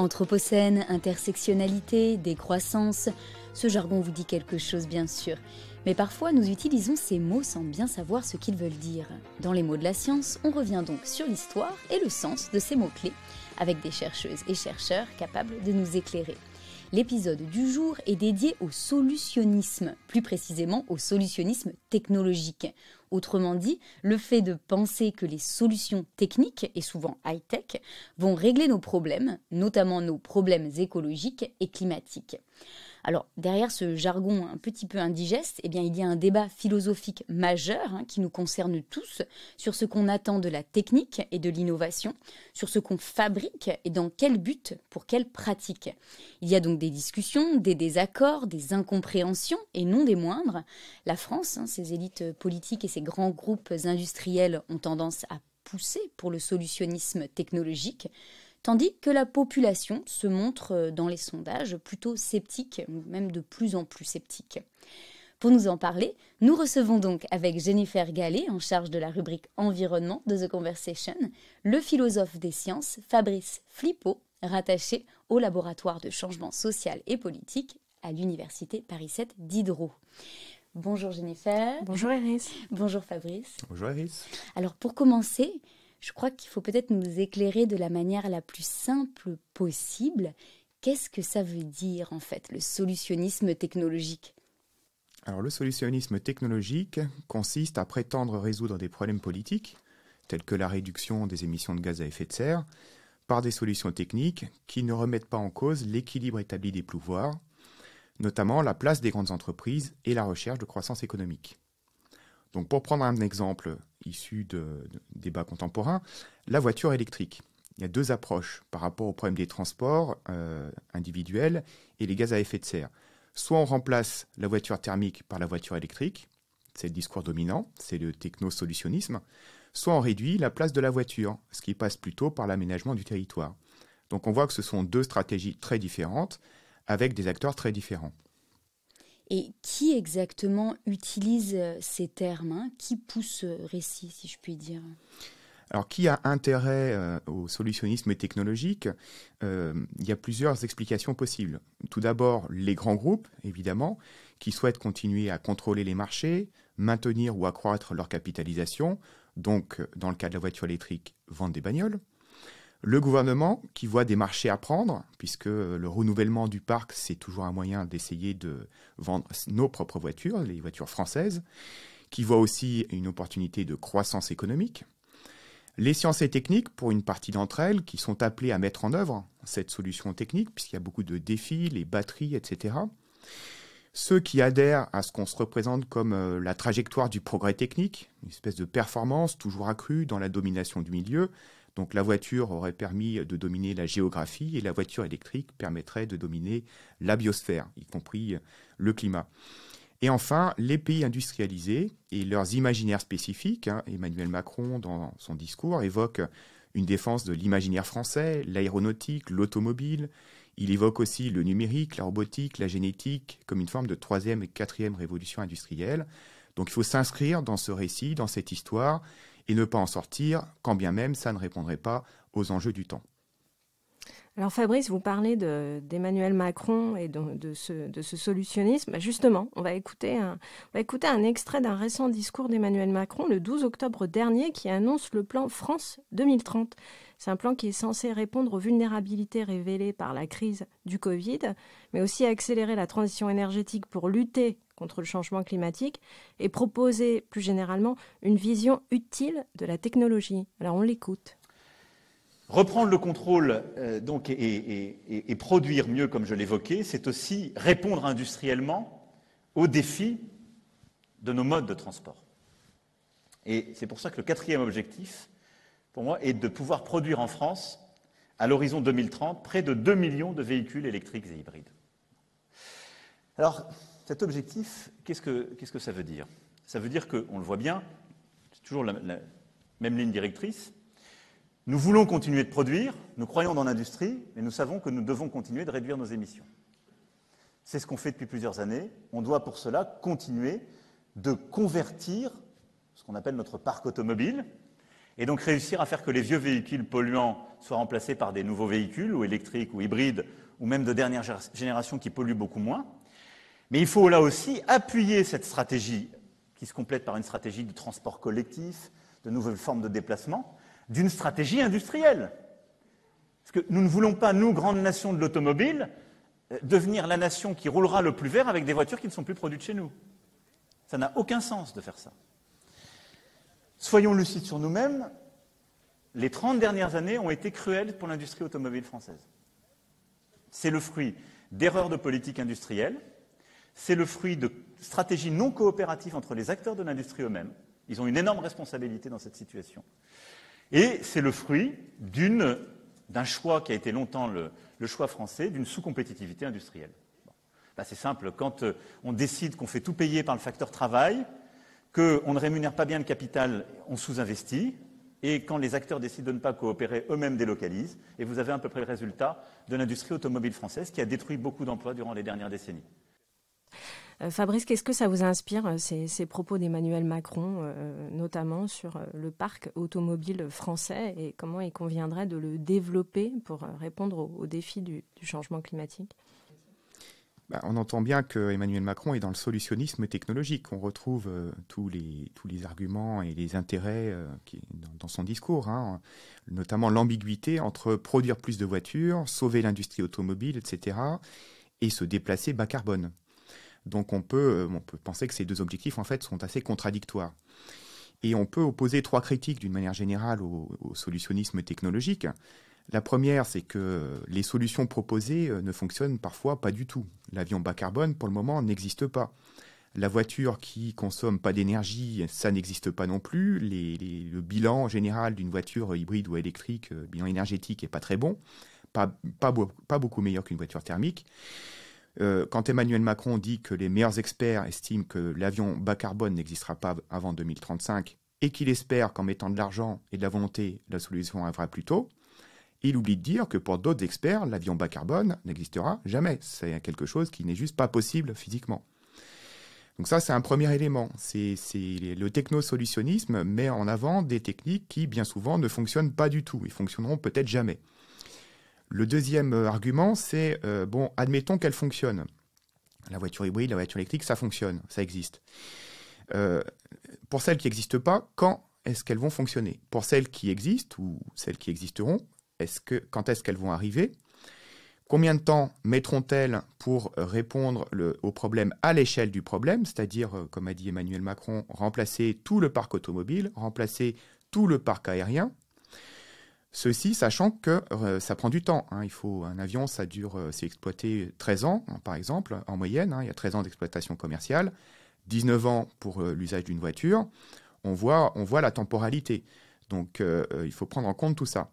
Anthropocène, intersectionnalité, décroissance, ce jargon vous dit quelque chose bien sûr, mais parfois nous utilisons ces mots sans bien savoir ce qu'ils veulent dire. Dans les mots de la science, on revient donc sur l'histoire et le sens de ces mots-clés, avec des chercheuses et chercheurs capables de nous éclairer. L'épisode du jour est dédié au solutionnisme, plus précisément au solutionnisme technologique. Autrement dit, le fait de penser que les solutions techniques, et souvent high-tech, vont régler nos problèmes, notamment nos problèmes écologiques et climatiques. Alors derrière ce jargon un petit peu indigeste, eh bien, il y a un débat philosophique majeur hein, qui nous concerne tous sur ce qu'on attend de la technique et de l'innovation, sur ce qu'on fabrique et dans quel but, pour quelle pratique. Il y a donc des discussions, des désaccords, des incompréhensions et non des moindres. La France, hein, ses élites politiques et ses grands groupes industriels ont tendance à pousser pour le solutionnisme technologique tandis que la population se montre euh, dans les sondages plutôt sceptique, même de plus en plus sceptique. Pour nous en parler, nous recevons donc avec Jennifer Gallet, en charge de la rubrique Environnement de The Conversation, le philosophe des sciences Fabrice Flippo, rattaché au laboratoire de changement social et politique à l'université Paris 7 Diderot. Bonjour Jennifer. Bonjour Iris. Bonjour Fabrice. Bonjour Iris. Alors pour commencer, je crois qu'il faut peut-être nous éclairer de la manière la plus simple possible. Qu'est-ce que ça veut dire en fait, le solutionnisme technologique Alors le solutionnisme technologique consiste à prétendre résoudre des problèmes politiques, tels que la réduction des émissions de gaz à effet de serre, par des solutions techniques qui ne remettent pas en cause l'équilibre établi des pouvoirs, notamment la place des grandes entreprises et la recherche de croissance économique pour prendre un exemple issu de, débats contemporains, la voiture électrique. Il y a deux approches par rapport au problème des transports euh, individuels et les gaz à effet de serre. Soit on remplace la voiture thermique par la voiture électrique, c'est le discours dominant, c'est le technosolutionnisme, soit on réduit la place de la voiture, ce qui passe plutôt par l'aménagement du territoire. Donc on voit que ce sont deux stratégies très différentes avec des acteurs très différents. Et qui exactement utilise euh, ces termes hein Qui pousse ce euh, récit, si je puis dire alors, qui a intérêt euh, au solutionnisme technologique Il y a plusieurs explications possibles. Tout d'abord, les grands groupes, évidemment, qui souhaitent continuer à contrôler les marchés, maintenir ou accroître leur capitalisation, donc dans le cas de la voiture électrique, vendre des bagnoles. Le gouvernement qui voit des marchés à prendre, puisque le renouvellement du parc, c'est toujours un moyen d'essayer de vendre nos propres voitures, les voitures françaises, qui voit aussi une opportunité de croissance économique. Les sciences et techniques, pour une partie d'entre elles, qui sont appelées à mettre en œuvre cette solution technique, puisqu'il y a beaucoup de défis, les batteries, etc. Ceux qui adhèrent à ce qu'on se représente comme euh, la trajectoire du progrès technique, une espèce de performance toujours accrue dans la domination du milieu, donc la voiture aurait permis de dominer la géographie et la voiture électrique permettrait de dominer la biosphère, y compris le climat. Et enfin, les pays industrialisés et leurs imaginaires spécifiques. Hein, Emmanuel Macron, dans son discours, évoque une défense de l'imaginaire français, l'aéronautique, l'automobile. Il évoque aussi le numérique, la robotique, la génétique comme une forme de troisième et quatrième révolution industrielle. Donc il faut s'inscrire dans ce récit, dans cette histoire, et ne pas en sortir, quand bien même ça ne répondrait pas aux enjeux du temps. Alors Fabrice, vous parlez d'Emmanuel Macron et de, ce, solutionnisme. Bah, justement, on va écouter un, on va écouter un extrait d'un récent discours d'Emmanuel Macron le 12 octobre dernier qui annonce le plan France 2030. C'est un plan qui est censé répondre aux vulnérabilités révélées par la crise du Covid, mais aussi accélérer la transition énergétique pour lutter contre le changement climatique et proposer plus généralement une vision utile de la technologie. Alors on l'écoute. Reprendre le contrôle euh, et, produire mieux, comme je l'évoquais, c'est aussi répondre industriellement aux défis de nos modes de transport. Et c'est pour ça que le quatrième objectif, pour moi, est de pouvoir produire en France, à l'horizon 2030, près de 2 millions de véhicules électriques et hybrides. Alors, cet objectif, qu'est-ce que, ça veut dire Ça veut dire qu'on le voit bien, c'est toujours la même ligne directrice, nous voulons continuer de produire, nous croyons dans l'industrie, mais nous savons que nous devons continuer de réduire nos émissions. C'est ce qu'on fait depuis plusieurs années. On doit pour cela continuer de convertir ce qu'on appelle notre parc automobile, et donc réussir à faire que les vieux véhicules polluants soient remplacés par des nouveaux véhicules, ou électriques, ou hybrides, ou même de dernière génération qui polluent beaucoup moins. Mais il faut là aussi appuyer cette stratégie, qui se complète par une stratégie de transport collectif, de nouvelles formes de déplacement, d'une stratégie industrielle. Parce que nous ne voulons pas, nous, grandes nations de l'automobile, euh, devenir la nation qui roulera le plus vert avec des voitures qui ne sont plus produites chez nous. Ça n'a aucun sens de faire ça. Soyons lucides sur nous-mêmes, les 30 dernières années ont été cruelles pour l'industrie automobile française. C'est le fruit d'erreurs de politique industrielle, c'est le fruit de stratégies non coopératives entre les acteurs de l'industrie eux-mêmes. Ils ont une énorme responsabilité dans cette situation. Et c'est le fruit d'un choix qui a été longtemps le, choix français d'une sous-compétitivité industrielle. Bah, c'est simple, quand euh, on décide qu'on fait tout payer par le facteur travail, qu'on ne rémunère pas bien le capital, on sous-investit, et quand les acteurs décident de ne pas coopérer, eux-mêmes délocalisent, et vous avez à peu près le résultat de l'industrie automobile française qui a détruit beaucoup d'emplois durant les dernières décennies. Euh, Fabrice, qu'est-ce que ça vous inspire, euh, ces, propos d'Emmanuel Macron, euh, notamment sur le parc automobile français et comment il conviendrait de le développer pour répondre aux, défis du, changement climatique bah, on entend bien que Emmanuel Macron est dans le solutionnisme technologique. On retrouve tous, les, tous les arguments et les intérêts qui, dans, son discours, hein, notamment l'ambiguïté entre produire plus de voitures, sauver l'industrie automobile, etc., et se déplacer bas carbone. Donc euh, on peut, penser que ces deux objectifs en fait sont assez contradictoires. Et on peut opposer trois critiques d'une manière générale au, solutionnisme technologique. La première, c'est que les solutions proposées euh, ne fonctionnent parfois pas du tout. L'avion bas carbone, pour le moment, n'existe pas. La voiture qui consomme pas d'énergie, ça n'existe pas non plus. le bilan général d'une voiture hybride ou électrique, euh, bilan énergétique, est pas très bon. pas beaucoup meilleur qu'une voiture thermique. Euh, quand Emmanuel Macron dit que les meilleurs experts estiment que l'avion bas carbone n'existera pas avant 2035 et qu'il espère qu'en mettant de l'argent et de la volonté, la solution arrivera plus tôt, il oublie de dire que pour d'autres experts, l'avion bas carbone n'existera jamais. C'est quelque chose qui n'est juste pas possible physiquement. Donc ça, c'est un premier élément. C'est le technosolutionnisme met en avant des techniques qui, bien souvent, ne fonctionnent pas du tout et fonctionneront peut-être jamais. Le deuxième euh, argument, c'est euh, bon, admettons qu'elle fonctionne. La voiture hybride, la voiture électrique, ça fonctionne, ça existe. Euh, pour celles qui n'existent pas, quand est-ce qu'elles vont fonctionner Pour celles qui existent ou celles qui existeront, est-ce que, quand est-ce qu'elles vont arriver Combien de temps mettront-elles pour répondre au problème à l'échelle du problème, c'est-à-dire, comme a dit Emmanuel Macron, remplacer tout le parc automobile, remplacer tout le parc aérien, Ceci sachant que euh, ça prend du temps. Hein. Il faut un avion, ça dure, euh, c'est exploité 13 ans, hein, par exemple, en moyenne. Hein. il y a 13 ans d'exploitation commerciale, 19 ans pour euh, l'usage d'une voiture. On voit, on voit la temporalité. Donc, il faut prendre en compte tout ça.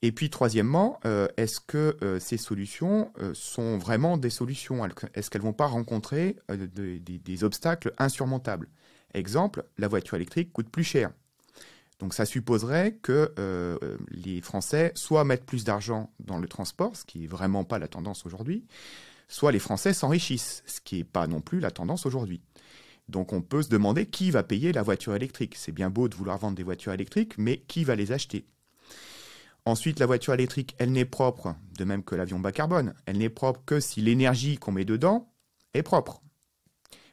Et puis, troisièmement, est-ce que ces solutions sont vraiment des solutions Est-ce qu'elles vont pas rencontrer des obstacles insurmontables Exemple, la voiture électrique coûte plus cher. Donc ça supposerait que euh, les Français soit mettent plus d'argent dans le transport, ce qui n'est vraiment pas la tendance aujourd'hui, soit les Français s'enrichissent, ce qui n'est pas non plus la tendance aujourd'hui. Donc on peut se demander qui va payer la voiture électrique. C'est bien beau de vouloir vendre des voitures électriques, mais qui va les acheter Ensuite, la voiture électrique, elle n'est propre, de même que l'avion bas carbone, elle n'est propre que si l'énergie qu'on met dedans est propre.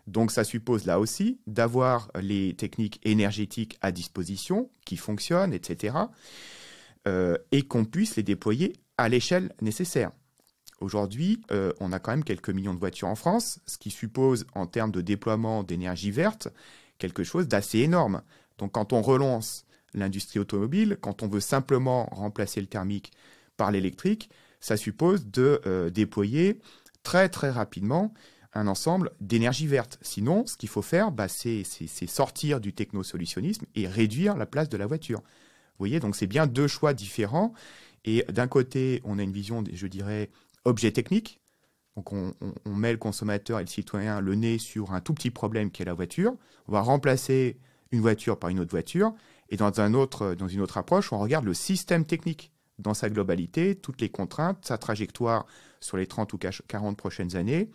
Donc ça suppose là aussi d'avoir les techniques énergétiques à disposition, qui fonctionnent, etc., euh, et qu'on puisse les déployer à l'échelle nécessaire. Aujourd'hui, euh, on a quand même quelques millions de voitures en France, ce qui suppose en termes de déploiement d'énergie verte quelque chose d'assez énorme. Donc quand on relance l'industrie automobile, quand on veut simplement remplacer le thermique par l'électrique, ça suppose de euh, déployer très très rapidement un ensemble d'énergie verte. Sinon, ce qu'il faut faire, bah, c'est sortir du technosolutionnisme et réduire la place de la voiture. Vous voyez, donc c'est bien deux choix différents. Et d'un côté, on a une vision, je dirais, objet technique. Donc on, met le consommateur et le citoyen le nez sur un tout petit problème qui est la voiture. On va remplacer une voiture par une autre voiture. Et dans, un autre, dans une autre approche, on regarde le système technique dans sa globalité, toutes les contraintes, sa trajectoire sur les 30 ou 40 prochaines années.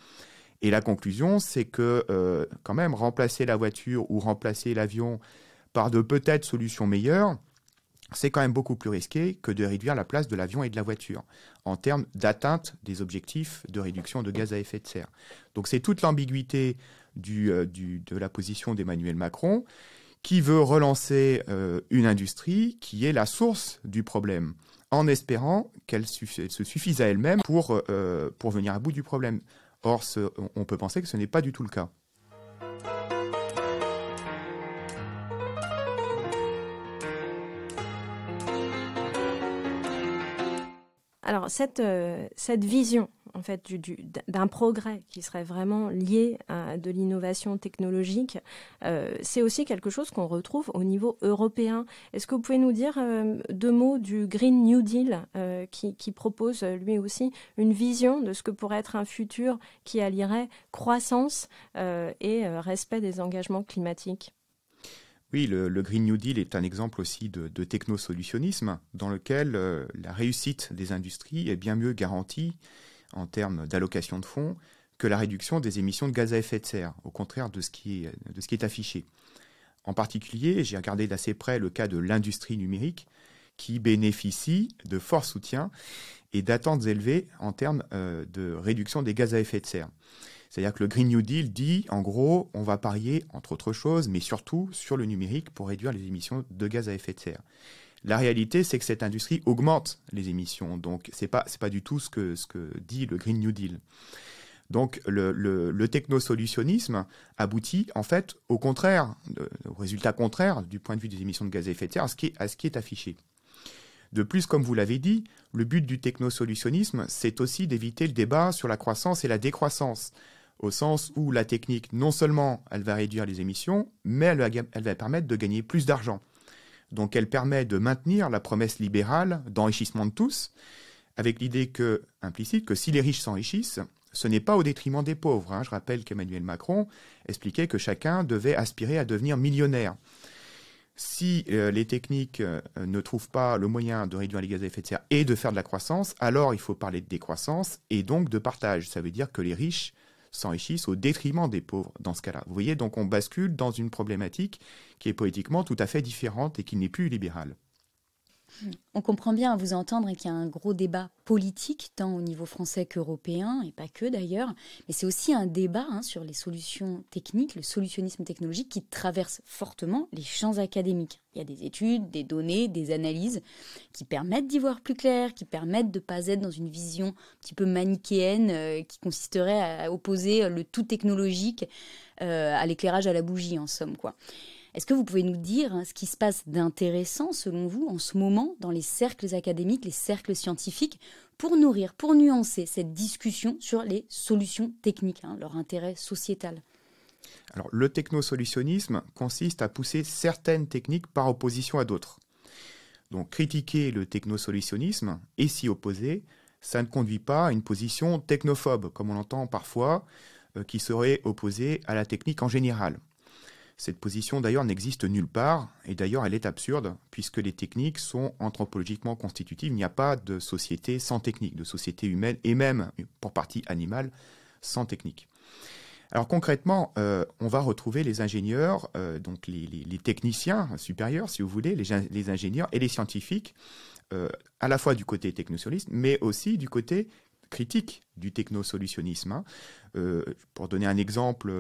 Et la conclusion, c'est que euh, quand même, remplacer la voiture ou remplacer l'avion par de peut-être solutions meilleures, c'est quand même beaucoup plus risqué que de réduire la place de l'avion et de la voiture en termes d'atteinte des objectifs de réduction de gaz à effet de serre. Donc c'est toute l'ambiguïté euh, de la position d'Emmanuel Macron qui veut relancer euh, une industrie qui est la source du problème en espérant qu'elle se suffise à elle-même pour, pour venir à bout du problème. Or, on peut penser que ce n'est pas du tout le cas. Alors cette, euh, cette vision en fait d'un du, progrès qui serait vraiment lié à de l'innovation technologique, euh, c'est aussi quelque chose qu'on retrouve au niveau européen. Est-ce que vous pouvez nous dire euh, deux mots du Green New Deal euh, qui, propose lui aussi une vision de ce que pourrait être un futur qui allierait croissance et respect des engagements climatiques oui, le, Green New Deal est un exemple aussi de, de technosolutionnisme dans lequel la réussite des industries est bien mieux garantie en termes d'allocation de fonds que la réduction des émissions de gaz à effet de serre, au contraire de ce qui est, affiché. En particulier, j'ai regardé d'assez près le cas de l'industrie numérique qui bénéficie de forts soutiens et d'attentes élevées en termes euh, de réduction des gaz à effet de serre. C'est-à-dire que le Green New Deal dit, en gros, on va parier, entre autres choses, mais surtout sur le numérique pour réduire les émissions de gaz à effet de serre. La réalité, c'est que cette industrie augmente les émissions. Donc, ce n'est pas, pas du tout ce que, ce que dit le Green New Deal. Donc le, technosolutionnisme aboutit en fait au contraire, au résultat contraire du point de vue des émissions de gaz à effet de serre à ce qui est, affiché. De plus, comme vous l'avez dit, le but du technosolutionnisme, c'est aussi d'éviter le débat sur la croissance et la décroissance, au sens où la technique, non seulement elle va réduire les émissions, mais elle va permettre de gagner plus d'argent. Donc elle permet de maintenir la promesse libérale d'enrichissement de tous, avec l'idée que, implicite que si les riches s'enrichissent, ce n'est pas au détriment des pauvres. Hein. Je rappelle qu'Emmanuel Macron expliquait que chacun devait aspirer à devenir millionnaire. Si euh, les techniques euh, ne trouvent pas le moyen de réduire les gaz à effet de serre et de faire de la croissance, alors il faut parler de décroissance et donc de partage. Ça veut dire que les riches s'enrichissent au détriment des pauvres dans ce cas-là. Vous voyez, donc on bascule dans une problématique qui est politiquement tout à fait différente et qui n'est plus libérale. On comprend bien à vous entendre qu'il y a un gros débat politique, tant au niveau français qu'européen, et pas que d'ailleurs, mais c'est aussi un débat hein, sur les solutions techniques, le solutionnisme technologique qui traverse fortement les champs académiques. Il y a des études, des données, des analyses qui permettent d'y voir plus clair, qui permettent de ne pas être dans une vision un petit peu manichéenne euh, qui consisterait à opposer le tout technologique euh, à l'éclairage à la bougie, en somme. quoi. Est-ce que vous pouvez nous dire ce qui se passe d'intéressant, selon vous, en ce moment, dans les cercles académiques, les cercles scientifiques, pour nourrir, pour nuancer cette discussion sur les solutions techniques, hein, leur intérêt sociétal Alors, le technosolutionnisme consiste à pousser certaines techniques par opposition à d'autres. Donc, critiquer le technosolutionnisme et s'y opposer, ça ne conduit pas à une position technophobe, comme on l'entend parfois, euh, qui serait opposée à la technique en général. Cette position d'ailleurs n'existe nulle part, et d'ailleurs elle est absurde, puisque les techniques sont anthropologiquement constitutives. Il n'y a pas de société sans technique, de société humaine et même, pour partie animale, sans technique. Alors concrètement, euh, on va retrouver les ingénieurs, euh, donc les, techniciens supérieurs, si vous voulez, les, ingénieurs et les scientifiques, euh, à la fois du côté technosolutionniste, mais aussi du côté critique du technosolutionnisme. Hein. pour donner un exemple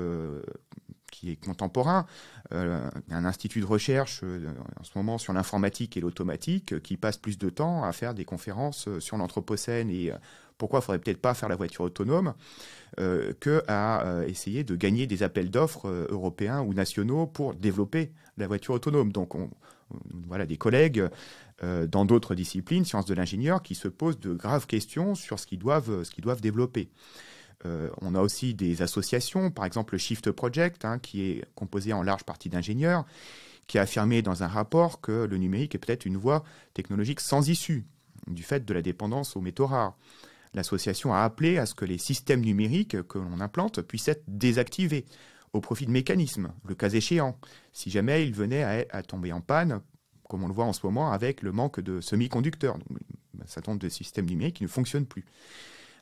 qui est contemporain. Euh, un institut de recherche euh, en ce moment sur l'informatique et l'automatique qui passe plus de temps à faire des conférences euh, sur l'anthropocène et pourquoi il ne faudrait peut-être pas faire la voiture autonome qu'à que essayer de gagner des appels d'offres européens ou nationaux pour développer la voiture autonome. Donc voilà des collègues dans d'autres disciplines, sciences de l'ingénieur, qui se posent de graves questions sur ce qu'ils doivent, ce qu'ils doivent développer. Euh, on a aussi des associations, par exemple le Shift Project, hein, qui est composé en large partie d'ingénieurs, qui a affirmé dans un rapport que le numérique est peut-être une voie technologique sans issue, du fait de la dépendance aux métaux rares. L'association a appelé à ce que les systèmes numériques que l'on implante puissent être désactivés au profit de mécanismes, le cas échéant, si jamais ils venaient à, tomber en panne, comme on le voit en ce moment avec le manque de semi-conducteurs. Ça tombe de systèmes numériques qui ne fonctionnent plus.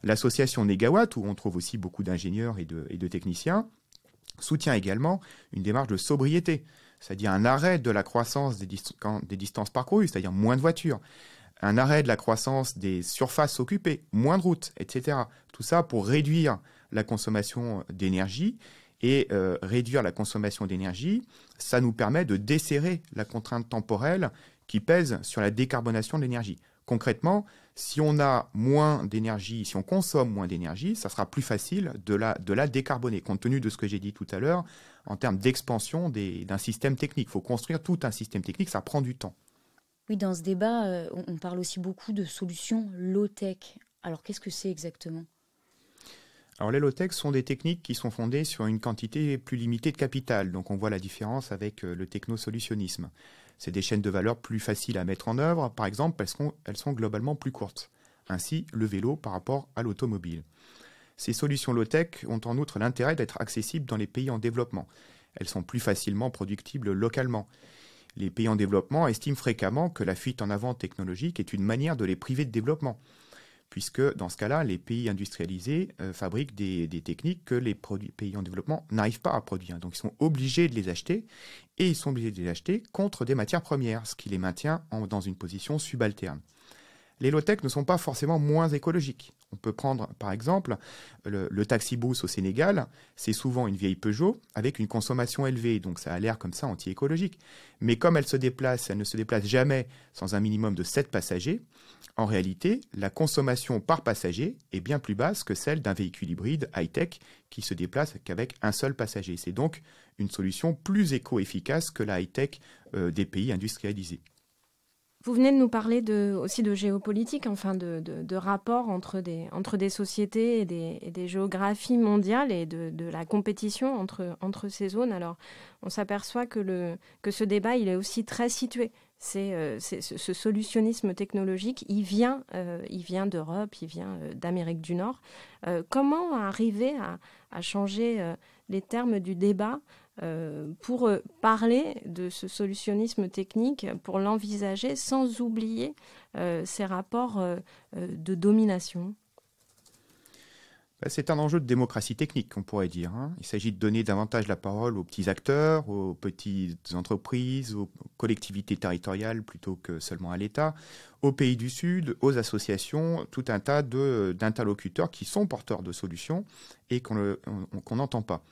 L'association Negawatt, où on trouve aussi beaucoup d'ingénieurs et de, techniciens, soutient également une démarche de sobriété, c'est-à-dire un arrêt de la croissance des, distances parcourues, c'est-à-dire moins de voitures, un arrêt de la croissance des surfaces occupées, moins de routes, etc. Tout ça pour réduire la consommation d'énergie. Et euh, réduire la consommation d'énergie, ça nous permet de desserrer la contrainte temporelle qui pèse sur la décarbonation de l'énergie concrètement, si on a moins d'énergie, si on consomme moins d'énergie, ça sera plus facile de la, décarboner, compte tenu de ce que j'ai dit tout à l'heure en termes d'expansion d'un système technique. Il faut construire tout un système technique, ça prend du temps. Oui, dans ce débat, euh, on parle aussi beaucoup de solutions low-tech. Alors qu'est-ce que c'est exactement alors les low-tech sont des techniques qui sont fondées sur une quantité plus limitée de capital, donc on voit la différence avec euh, le techno-solutionnisme. technosolutionnisme. C'est des chaînes de valeur plus faciles à mettre en œuvre, par exemple parce qu'elles sont globalement plus courtes. Ainsi, le vélo par rapport à l'automobile. Ces solutions low-tech ont en outre l'intérêt d'être accessibles dans les pays en développement. Elles sont plus facilement productibles localement. Les pays en développement estiment fréquemment que la fuite en avant technologique est une manière de les priver de développement puisque dans ce cas-là, les pays industrialisés euh, fabriquent des, techniques que les pays en développement n'arrivent pas à produire. Donc ils sont obligés de les acheter, et ils sont obligés de les acheter contre des matières premières, ce qui les maintient dans une position subalterne les low-tech ne sont pas forcément moins écologiques. On peut prendre par exemple le, taxi-bus au Sénégal, c'est souvent une vieille Peugeot avec une consommation élevée, donc ça a l'air comme ça anti-écologique. Mais comme elle se déplace, elle ne se déplace jamais sans un minimum de 7 passagers, en réalité, la consommation par passager est bien plus basse que celle d'un véhicule hybride high-tech qui se déplace qu'avec un seul passager. C'est donc une solution plus éco-efficace que la high-tech euh, des pays industrialisés. Vous venez de nous parler de, aussi de géopolitique, enfin de, de, rapport entre des, entre des sociétés et des, géographies mondiales et de, la compétition entre, entre ces zones. Alors, on s'aperçoit que, le, que ce débat, il est aussi très situé. C'est, euh, ce, solutionnisme technologique, il vient, euh, il vient d'Europe, il vient euh, d'Amérique du Nord. comment arriver à changer les termes du débat euh, pour euh, parler de ce solutionnisme technique, pour l'envisager sans oublier euh, ces rapports de domination. Bah, c'est un enjeu de démocratie technique, on pourrait dire. Hein. Il s'agit de donner davantage la parole aux petits acteurs, aux petites entreprises, aux collectivités territoriales plutôt que seulement à l'État, aux pays du Sud, aux associations, tout un tas d'interlocuteurs qui sont porteurs de solutions et qu'on n'entend pas.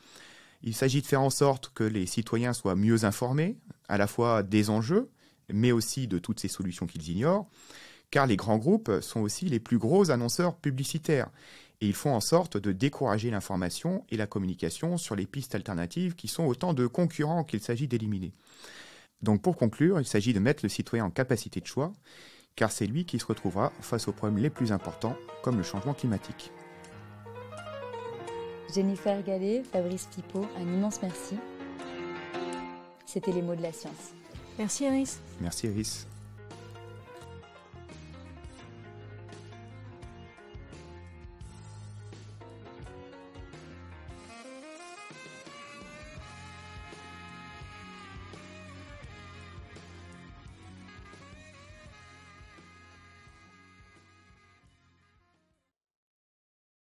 Il s'agit de faire en sorte que les citoyens soient mieux informés, à la fois des enjeux, mais aussi de toutes ces solutions qu'ils ignorent, car les grands groupes sont aussi les plus gros annonceurs publicitaires, et ils font en sorte de décourager l'information et la communication sur les pistes alternatives qui sont autant de concurrents qu'il s'agit d'éliminer. Donc pour conclure, il s'agit de mettre le citoyen en capacité de choix, car c'est lui qui se retrouvera face aux problèmes les plus importants, comme le changement climatique. Jennifer Gallet, Fabrice Tippo, un immense merci. C'était les mots de la science. Merci Iris. Merci Iris.